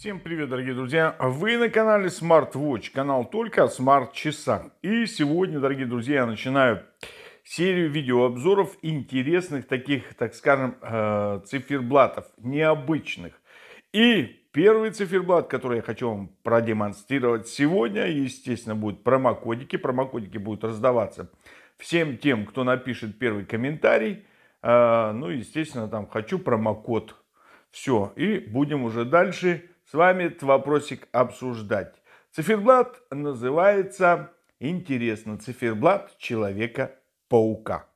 Всем привет, дорогие друзья! Вы на канале Smart Watch, канал только о смарт-часах. И сегодня, дорогие друзья, я начинаю серию видеообзоров интересных таких, так скажем, э, циферблатов, необычных. И первый циферблат, который я хочу вам продемонстрировать сегодня, естественно, будут промокодики. Промокодики будут раздаваться всем тем, кто напишет первый комментарий. Э, ну, естественно, там «хочу промокод». Все, и будем уже дальше с вами этот вопросик обсуждать. Циферблат называется «Интересно, циферблат Человека-паука».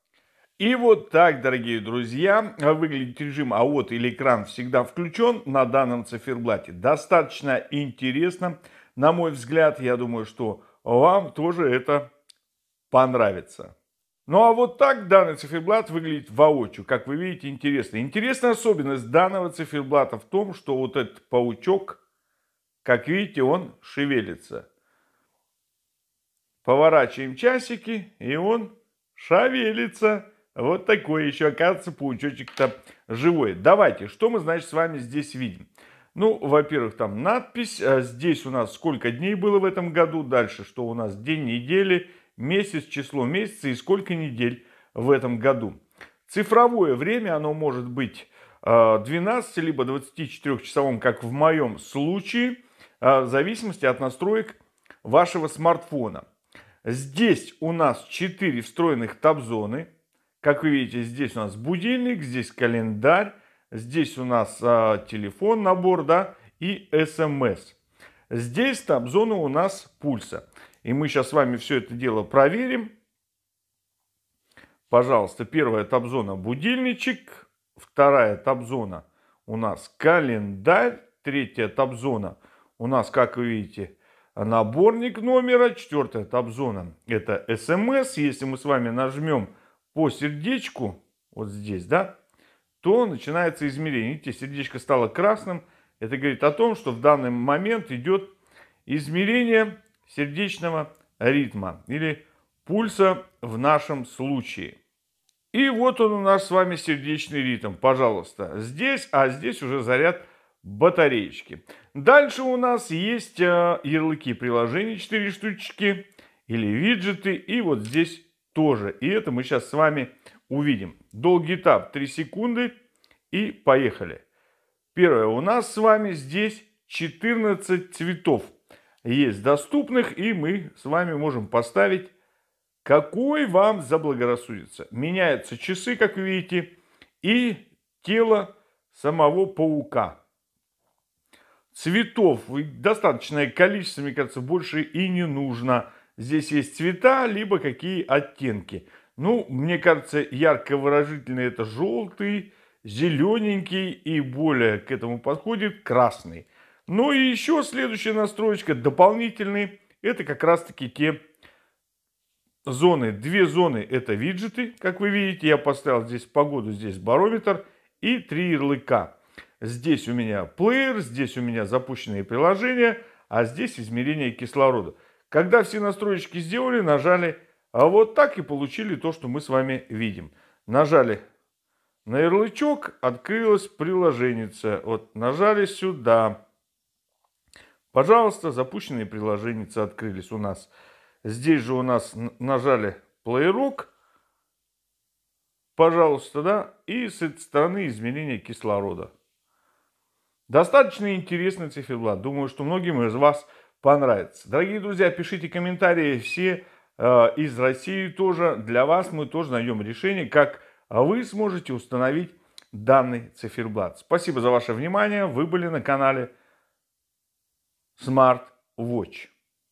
И вот так, дорогие друзья, выглядит режим «А вот» или «Экран всегда включен» на данном циферблате. Достаточно интересно. На мой взгляд, я думаю, что вам тоже это понравится. Ну а вот так данный циферблат выглядит воочию. Как вы видите, интересно. Интересная особенность данного циферблата в том, что вот этот паучок, как видите, он шевелится. Поворачиваем часики, и он шевелится. Вот такой еще, оказывается, паучочек-то живой. Давайте, что мы, значит, с вами здесь видим? Ну, во-первых, там надпись. А здесь у нас сколько дней было в этом году. Дальше, что у нас день недели – месяц, число месяца и сколько недель в этом году. Цифровое время, оно может быть 12 э, либо 24-часовым, как в моем случае, э, в зависимости от настроек вашего смартфона. Здесь у нас 4 встроенных табзоны. Как вы видите, здесь у нас будильник, здесь календарь, здесь у нас а, телефон, набор, да, и смс. Эм здесь табзоны у нас пульса. И мы сейчас с вами все это дело проверим. Пожалуйста, первая табзона будильничек, вторая табзона у нас календарь, третья табзона у нас, как вы видите, наборник номера, четвертая табзона это смс. Эм Если мы с вами нажмем по сердечку, вот здесь, да, то начинается измерение. Видите, сердечко стало красным. Это говорит о том, что в данный момент идет измерение сердечного ритма или пульса в нашем случае. И вот он у нас с вами сердечный ритм, пожалуйста, здесь, а здесь уже заряд батареечки. Дальше у нас есть э, ярлыки приложений 4 штучки или виджеты, и вот здесь тоже. И это мы сейчас с вами увидим. Долгий этап 3 секунды и поехали. Первое, у нас с вами здесь 14 цветов есть доступных, и мы с вами можем поставить, какой вам заблагорассудится. Меняются часы, как видите, и тело самого паука. Цветов достаточное количество, мне кажется, больше и не нужно. Здесь есть цвета, либо какие оттенки. Ну, мне кажется, ярко выражительный это желтый, зелененький и более к этому подходит красный. Ну и еще следующая настройка дополнительный, это как раз таки те зоны. Две зоны это виджеты, как вы видите, я поставил здесь погоду, здесь барометр и три ярлыка. Здесь у меня плеер, здесь у меня запущенные приложения, а здесь измерение кислорода. Когда все настройки сделали, нажали а вот так и получили то, что мы с вами видим. Нажали на ярлычок, открылась приложение. Вот нажали сюда. Пожалуйста, запущенные приложения открылись у нас. Здесь же у нас нажали плеерок. Пожалуйста, да. И с этой стороны изменения кислорода. Достаточно интересный циферблат. Думаю, что многим из вас понравится. Дорогие друзья, пишите комментарии все э, из России тоже. Для вас мы тоже найдем решение, как вы сможете установить данный циферблат. Спасибо за ваше внимание. Вы были на канале Smart Watch.